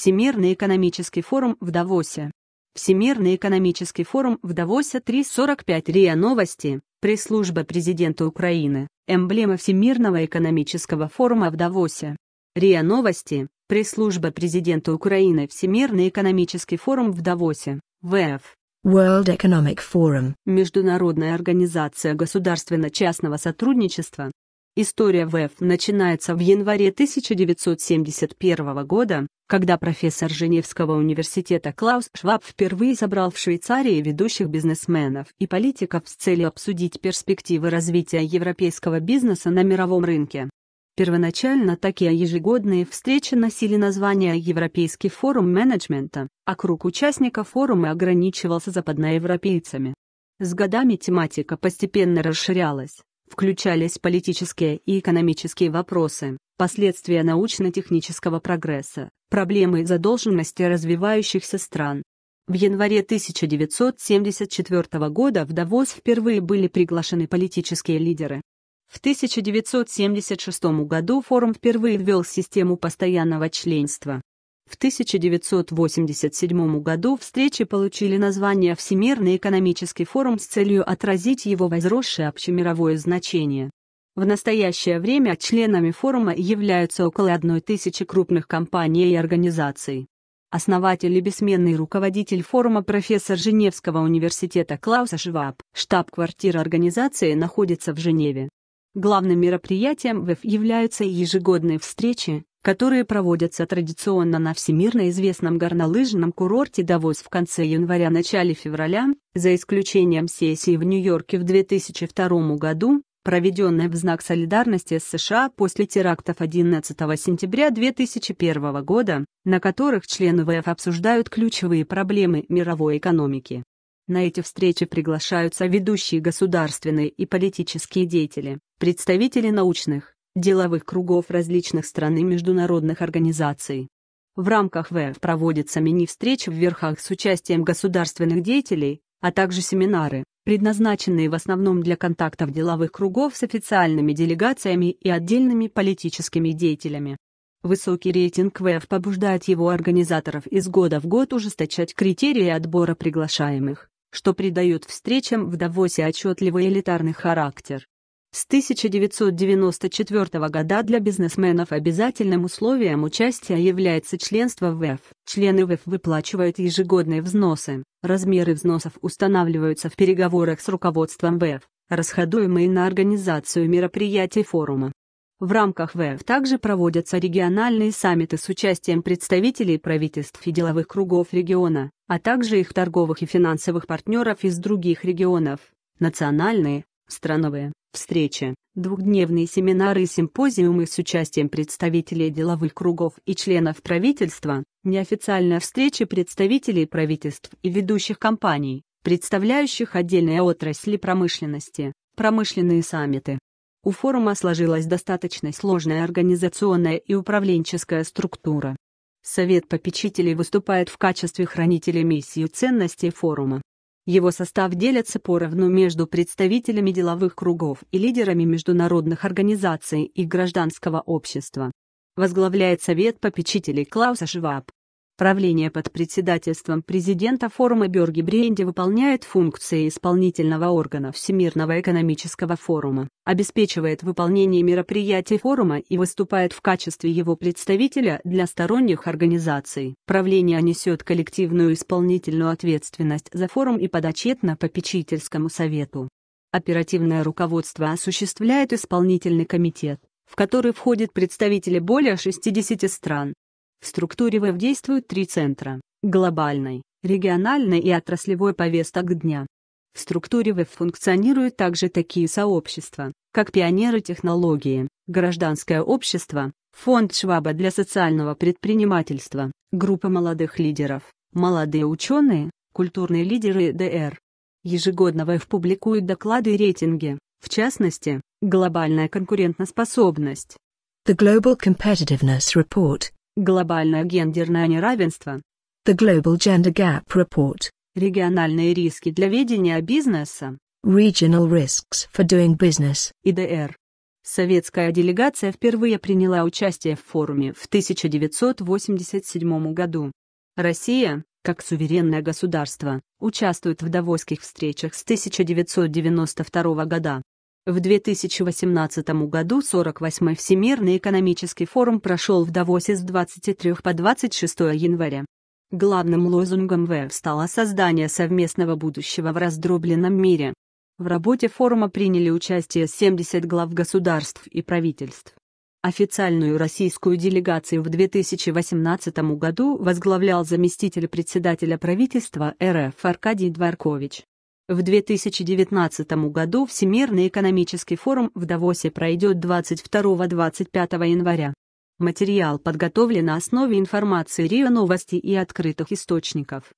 Всемирный экономический форум в Давосе. Всемирный экономический форум в Давосе 3.45 РИА Новости, пресс-служба президента Украины, эмблема Всемирного экономического форума в Давосе. РИА Новости, пресс-служба президента Украины Всемирный экономический форум в Давосе, ВФ. World Economic Forum – международная организация государственно-частного сотрудничества, История ВЭФ начинается в январе 1971 года, когда профессор Женевского университета Клаус Шваб впервые собрал в Швейцарии ведущих бизнесменов и политиков с целью обсудить перспективы развития европейского бизнеса на мировом рынке. Первоначально такие ежегодные встречи носили название «Европейский форум менеджмента», а круг участников форума ограничивался западноевропейцами. С годами тематика постепенно расширялась включались политические и экономические вопросы, последствия научно-технического прогресса, проблемы задолженности развивающихся стран. В январе 1974 года в Давос впервые были приглашены политические лидеры. В 1976 году форум впервые ввел систему постоянного членства. В 1987 году встречи получили название Всемирный экономический форум с целью отразить его возросшее общемировое значение. В настоящее время членами форума являются около 1000 крупных компаний и организаций. Основатель и бессменный руководитель форума профессор Женевского университета Клауса Шваб, штаб-квартира организации находится в Женеве. Главным мероприятием ВЭФ являются ежегодные встречи, которые проводятся традиционно на всемирно известном горнолыжном курорте Давос в конце января-начале февраля, за исключением сессии в Нью-Йорке в 2002 году, проведенной в знак солидарности с США после терактов 11 сентября 2001 года, на которых члены ВФ обсуждают ключевые проблемы мировой экономики. На эти встречи приглашаются ведущие государственные и политические деятели, представители научных, деловых кругов различных стран и международных организаций. В рамках ВЭФ проводятся мини встречи в верхах с участием государственных деятелей, а также семинары, предназначенные в основном для контактов деловых кругов с официальными делегациями и отдельными политическими деятелями. Высокий рейтинг ВЭФ побуждает его организаторов из года в год ужесточать критерии отбора приглашаемых, что придает встречам в Давосе отчетливый элитарный характер. С 1994 года для бизнесменов обязательным условием участия является членство в ВЭФ. Члены ВЭФ выплачивают ежегодные взносы. Размеры взносов устанавливаются в переговорах с руководством ВЭФ, расходуемые на организацию мероприятий форума. В рамках ВЭФ также проводятся региональные саммиты с участием представителей правительств и деловых кругов региона, а также их торговых и финансовых партнеров из других регионов. Национальные, Страновые встречи, двухдневные семинары и симпозиумы с участием представителей деловых кругов и членов правительства, неофициальные встречи представителей правительств и ведущих компаний, представляющих отдельные отрасли промышленности, промышленные саммиты. У форума сложилась достаточно сложная организационная и управленческая структура. Совет попечителей выступает в качестве хранителя миссии ценностей форума. Его состав делится поровну между представителями деловых кругов и лидерами международных организаций и гражданского общества. Возглавляет Совет попечителей Клауса Шваб. Правление под председательством президента форума Берги Бренди выполняет функции исполнительного органа Всемирного экономического форума, обеспечивает выполнение мероприятий форума и выступает в качестве его представителя для сторонних организаций. Правление несет коллективную исполнительную ответственность за форум и подотчетно попечительскому совету. Оперативное руководство осуществляет исполнительный комитет, в который входят представители более 60 стран, в структуре ВЭВ действуют три центра – глобальный, региональный и отраслевой повесток дня. В структуре ВЭВ функционируют также такие сообщества, как пионеры технологии, гражданское общество, фонд Шваба для социального предпринимательства, группа молодых лидеров, молодые ученые, культурные лидеры ДР. Ежегодно ВЭФ публикует доклады и рейтинги, в частности, глобальная конкурентоспособность. The Global Competitiveness Report Глобальное гендерное неравенство. The Global Gender Gap Report. Региональные риски для ведения бизнеса. Regional Risks for Doing Business. ИДР. Советская делегация впервые приняла участие в форуме в 1987 году. Россия, как суверенное государство, участвует в Давосских встречах с 1992 года. В 2018 году 48-й Всемирный экономический форум прошел в Давосе с 23 по 26 января. Главным лозунгом ВЭФ стало создание совместного будущего в раздробленном мире. В работе форума приняли участие 70 глав государств и правительств. Официальную российскую делегацию в 2018 году возглавлял заместитель председателя правительства РФ Аркадий Дворкович. В 2019 году Всемирный экономический форум в Давосе пройдет 22-25 января. Материал подготовлен на основе информации Рио Новости и открытых источников.